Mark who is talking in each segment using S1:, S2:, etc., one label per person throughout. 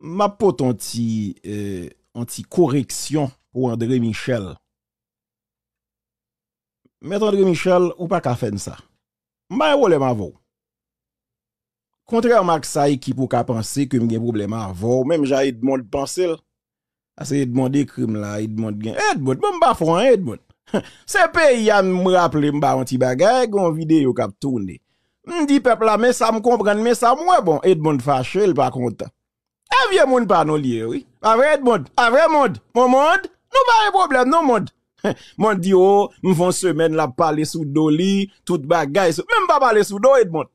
S1: ma pote anti-correction eh, pour André Michel. Mais André Michel, ou pas qu'à faire ça. M'a ou ma voix Contrairement à ça, qui pour qu'à penser que j'ai un problème voix, même j'ai e demandé e de penser. Parce qu'il demande crime là, il demande gain. Edmond, bon, pas un Edmond. C'est pays à me rappeler, un anti bagay, gon vidéo cap tourné. M'di peuple là, mais ça me comprend, mais ça moi bon. Edmond fâché, il pas content. E vie moun pa nou liye, oui. monde, Edmond, vrai Monde, mon Monde, nous pas un problème, non Monde. Mon dit, oh, m'fon semaine la parler sous do tout bagay sou. pas parler pale sou do, Edmond.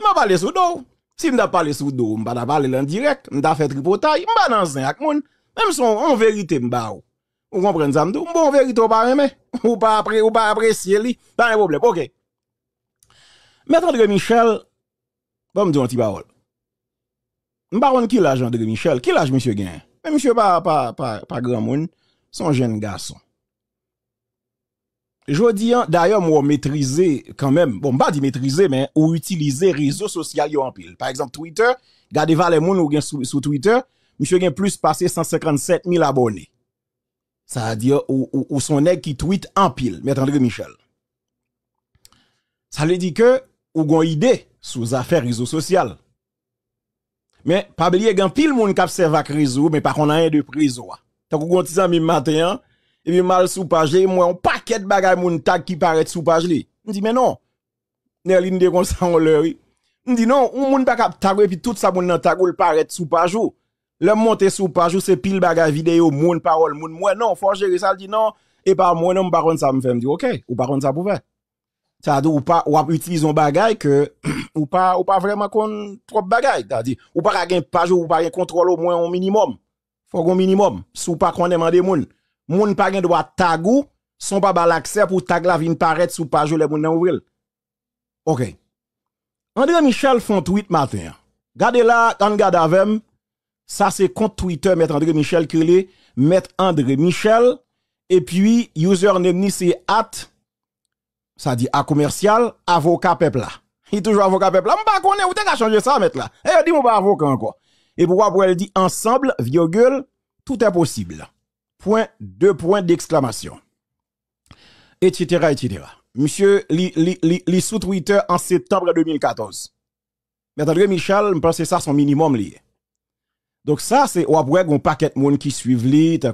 S1: M'pa parler sou do. Si m'da parler sous do, on da parler en direct, m'da fait tripotaille, m'ba nan zin Même moun. Même son, en vérité, m'ba ou. Ou comprenez ça Bon, en vérité, ou pas aimer, ou pas après, ou pas apprécier li. pas un problème. OK. Maître André Michel, bon me dire un petit parole. Mbaron qui l'âge André Michel, qui l'âge monsieur gain? Mais monsieur pas pas pas grand monde, son jeune garçon. Jodi d'ailleurs moi maîtriser quand même, bon pas dit maîtriser mais ou utiliser réseaux sociaux en pile. Par exemple Twitter, gardez valer moun ou sur Twitter, monsieur gain plus passé 157 000 abonnés. Ça veut dire ou, ou, son nèg qui tweet en pile, mais André Michel. Ça veut dire que ou gon idée sous affaires réseaux sociaux. Mais pas oublier grand pile monde qui observe à réseau mais par contre rien de prison. Hein. Tant qu'on gonti ça même matin hein, et puis mal sous page moi un paquet de bagages moun tag qui paraît sous page li. On dit mais non. Nerline de comme ça on leur on dit non, on moun pas cap tag et puis tout ça moun nan tag ou paraît sous page ou. Oh. Le monter sous page ou oh, c'est pile bagage vidéo moun parole moun moi non, faut gérer ça dit non et par moi non par contre ça me fait me dit OK ou par contre ça pouvait. Ça veut dire, ou pas, ou utiliser un bagage que, ou pas, ou pas vraiment qu'on trop bagage. Ça à dire, ou pas gain page, ou pas un contrôle au moins au minimum. Faut un minimum. Si pas qu'on demande ne Moun pas un droit tagou, son pas bal accès pour tag la vie vienne paraître sous page les moun ouvrir. OK. André Michel font tweet matin. Gardez là, quand garde avec ça c'est contre Twitter mettre André Michel Kirlé, mettre André Michel et puis username ni c'est at ça dit à commercial, avocat peuple là. Il est toujours avocat peuple là. sais pas ou t'as as changé ça mettre là. Eh dis mon pas avocat encore. Et pourquoi elle dit ensemble gueule, tout est possible. Point deux points d'exclamation. Etc. etc. Monsieur li, sous Twitter en septembre 2014. Mais André Michel, je pense que ça son minimum lié. Donc ça, c'est, ou après, on paquet de monde qui suivent lui, t'as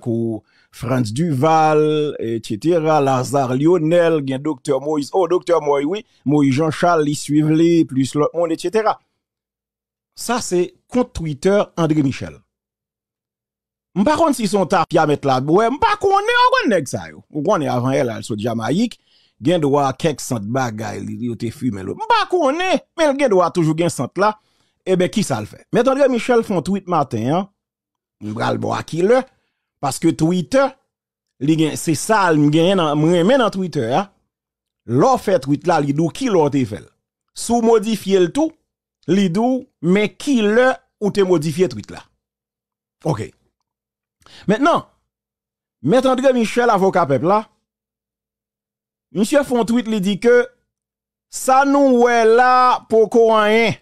S1: Franz Duval, etc., Lazare Lionel, il Docteur Moïse, oh, Docteur Moïse, oui, Moïse Jean-Charles, ils suivent lui, plus l'autre monde, etc. Ça, c'est compte Twitter André Michel. Par contre si son taf à mettre là, ouais, qu'on est on connaît ça yo. On connaît avant elle, elle soit Jamaïque, gen droit quelques cent bagay, il te fumé l'autre. qu'on est mais gen droit toujours gen cent là eh bien, qui ça le fait? Mais André Michel font tweet matin, hein? le voir. qui le? Parce que Twitter, c'est ça, m'gagne dans, dans Twitter, hein? fait tweet là, li dou qui te fait? Sous modifier le tout, li dou, mais qui le ou te modifié tweet là? Ok. Maintenant, M. André Michel, avocat peuple là, monsieur font tweet, il dit que ça nous est là pour quoi rien.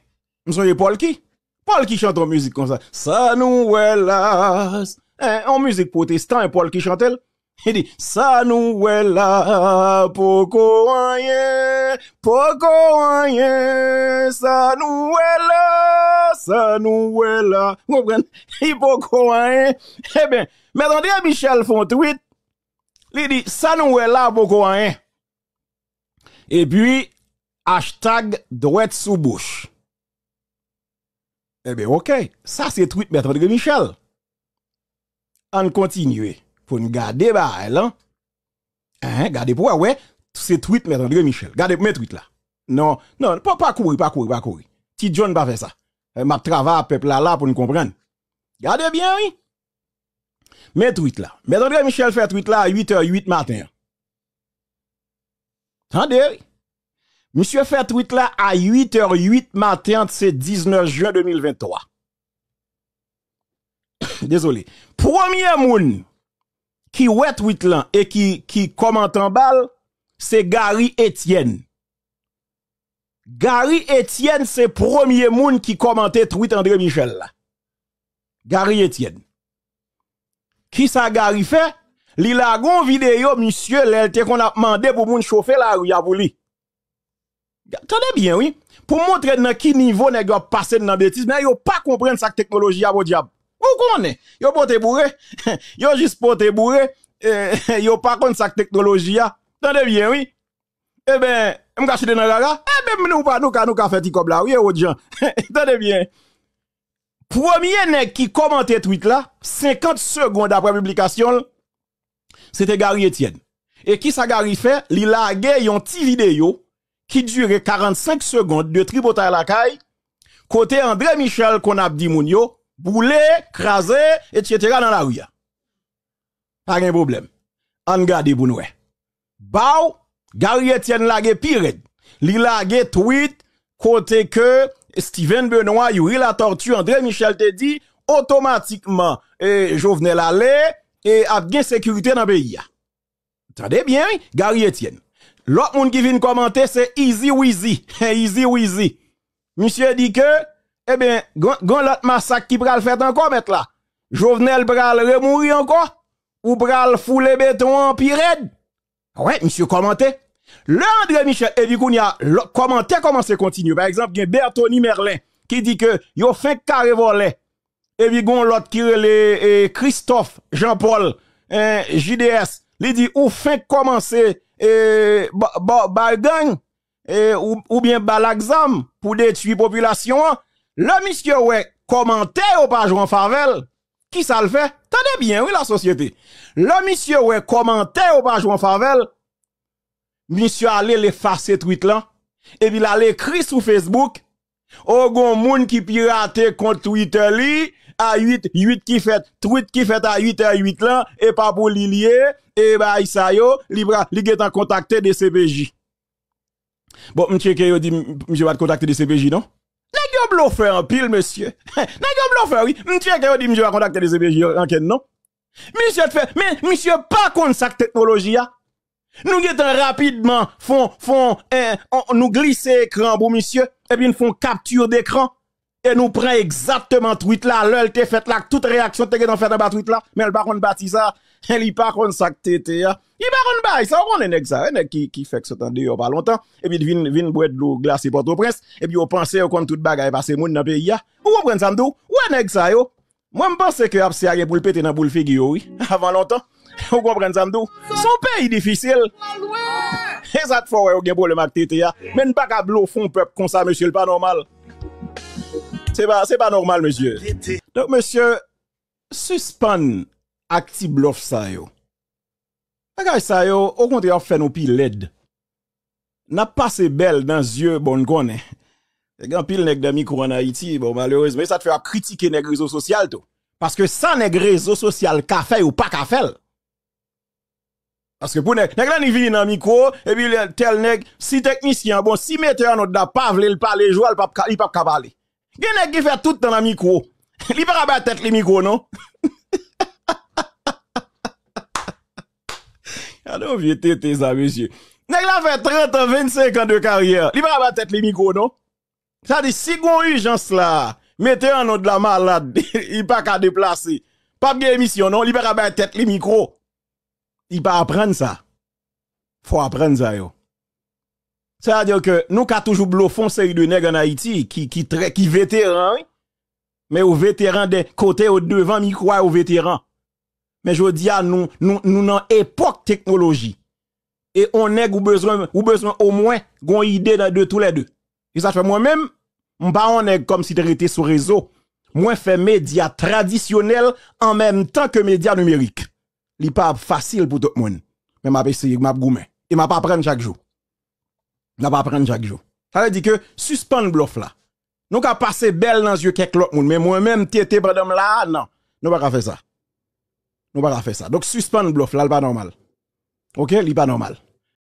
S1: M'soyez Paul qui? Paul qui chante en musique comme ça. Ça nous eh, En musique protestant, hein, Paul qui chante elle. Il dit, ça nous est là, poko rien, poko rien, ça nous est là, ça nous est là. Vous comprenez? Il poko rien. Eh bien, mais Michel font tweet. Il dit, ça nous est là, poko rien. Et puis, hashtag droite sous bouche. Eh bien, ok. Ça, c'est tweet, Maître André Michel. On continue. Pour nous garder, bah, hein? Hein, gardez pour, ouais. C'est tweet, Maître André Michel. Gardez mes tweets là. Non, non, pas, pas courir, pas courir, pas courir. Ti John pas faire ça. Eh, m'a travail peuple là, là pour nous comprendre. Gardez bien, oui. Mes tweets là. Maître André Michel fait tweet là à 8h08 matin. Attendez, Monsieur fait tweet là à 8h08 matin, c'est 19 juin 2023. Désolé. Premier moun qui ouait tweet là et qui, qui commente en balle, c'est Gary Etienne. Gary Etienne, c'est premier moun qui commentait tweet André Michel là. Gary Etienne. Qui ça Gary fait? L'il a gon vidéo, monsieur, l'elte qu'on a demandé pour moun chauffer la rue à vous tenez bien, oui. Pour montrer dans quel niveau nèg yo passé dans bêtise, mais yo pas comprendre Cette technologie à Au diable. Vous connaissez? Yo pote bourré, yo juste pote bourré, Ils eh, yo pas comprendre Cette technologie T'en Tendez bien, oui. Eh ben, vous chute dans la gara. Eh ben, nous pas nous avons nous un fait comme là, oui, vous gens. Tendez bien. Premier nèg qui commentait tweet là, 50 secondes après publication, c'était Gary Etienne. Et qui ça Gary fait? Il lagué yon petit vidéo qui durait 45 secondes de tribota à la caille, côté André Michel qu'on a dit mounio, boulé, crasé, etc. dans la rue. Pas de problème. On garde pour nous. Bao, Gary Etienne lage pire. Li lage tweet, côté que Steven Benoît, Yuri la tortue, André Michel te dit, automatiquement, venais eh, Jovenel allait, et eh, a bien sécurité dans le pays. Attendez bien, Gary Etienne. L'autre monde qui vient commenter, c'est Easy Weezy. Easy Weezy. Monsieur dit que, eh bien, gon l'autre massacre qui pral fait encore, mettre là. Jovenel bral remourir encore. Ou pral fouler béton en pirède. Ouais, monsieur commenté. Le André Michel, et puis qu'on y a, commenté comment c'est continue. Par exemple, il y a Bertoni Merlin qui dit que, yo fait carré volé. Et puis gon l'autre qui est eh, Christophe, Jean-Paul, eh, JDS. Il dit, ou fin commencer et ou, ou bien l'examen pour détruire population le monsieur ouais commenter au page en favel qui ça le fait Tenez bien oui la société le monsieur ouais commenter au page en favel monsieur allait l'effacer tweet là et puis il allait écrire sur Facebook au gon moun qui piratait contre Twitter à 8, 8 qui fait, tweet qui fait à 8 à 8 là, et pas pour l'Ilié, et bah, ça yo, libra, li en contacté de CPJ. Bon, monsieur que yo dit, monsieur va te contacter de CPJ, non? N'a ce bluffé en pile, monsieur? N'est-ce bluffé, oui? Monsieur que yo dit, monsieur va contacter de CPJ, ken, non? Monsieur fait, mais monsieur pas contre sa technologie, là Nous guettons rapidement, font, font, eh, nous glisser écran, bon monsieur, et puis nous font capture d'écran et nous prenons exactement tweet là, l'ol t'es fait là, toute réaction t'es dans fait dans tweet là, mais le baron bâti ça, hein, il pas kon ça que t'étais, hein. Il baron bâti ça, on est nèg ça, hein, qui qui fait que ça dehors pas longtemps et puis vin vin boire de l'eau glacée Port-au-Prince et puis on pense comme toute bagaille passe, moun dans pays là, Ou comprendre ça m'dou? Ouais ça yo. Moi m'pense que absi a pour le péter dans boule figure oui, avant longtemps. Ou ça samdou? Son pays difficile. E ça fwa wè ou gen pou le mak tete ya. Men baka blou comme ça, monsieur, le pas normal c'est pas, c'est pas normal, monsieur. Donc, monsieur, suspend acti bluff ça yo. Bagay yo, au contraire, fait nous pile LED. N'a pas ses belles dans yeux, bon connaît. Les grands pile nèg d'Amico en Haïti, bon malheureusement, ça te fait critiquer les réseaux sociaux tout. Parce que sans nèg réseau social café ou pas café. Parce que pour nèg, nèg là ni vini dans micro et puis tel nèg si technicien bon si metteur notre da pas vle le parler, joie ne pas il pas parler. Gen nèg qui fait tout dans la micro. Li pas ba tête le micro non. Allô, vieux tété ça monsieur. Nèg la fait 30 ans 25 ans de carrière. Li pas ba tête le micro non. Ça dit si gon urgence là, mettez un autre, de la malade, il pas qu'à déplacer. Pas de émission non, li pas ba tête le micro. Il pas apprendre ça. Faut apprendre ça yo. Ça veut dire que nous avons toujours bluffé une série de nègres en Haïti qui, qui, très, qui vétérans, mais au vétéran des côtés, au devant, mi au vétéran vétérans. Mais je dis à nous, nous, nous, dans époque technologie. Et on est ou besoin, ou besoin au moins, une idée de, de, tous les deux. Et ça fait moi-même, pas on est comme si tu sur réseau. Moi, fait médias traditionnels en même temps que médias numériques. n'est pas facile pour tout le monde. Mais m'a essayé, m'a goumé. Et m'a pas apprendre chaque jour n'a pas prendre Jacques jour. Ça veut dire que suspendre bluff là. Nous qu'a passer belle dans les yeux quelques autres mais moi-même, tété pendant là, non. Nous pas faire ça. Nous pas faire ça. Donc suspendre bluff là, pas normal. OK, il pas normal.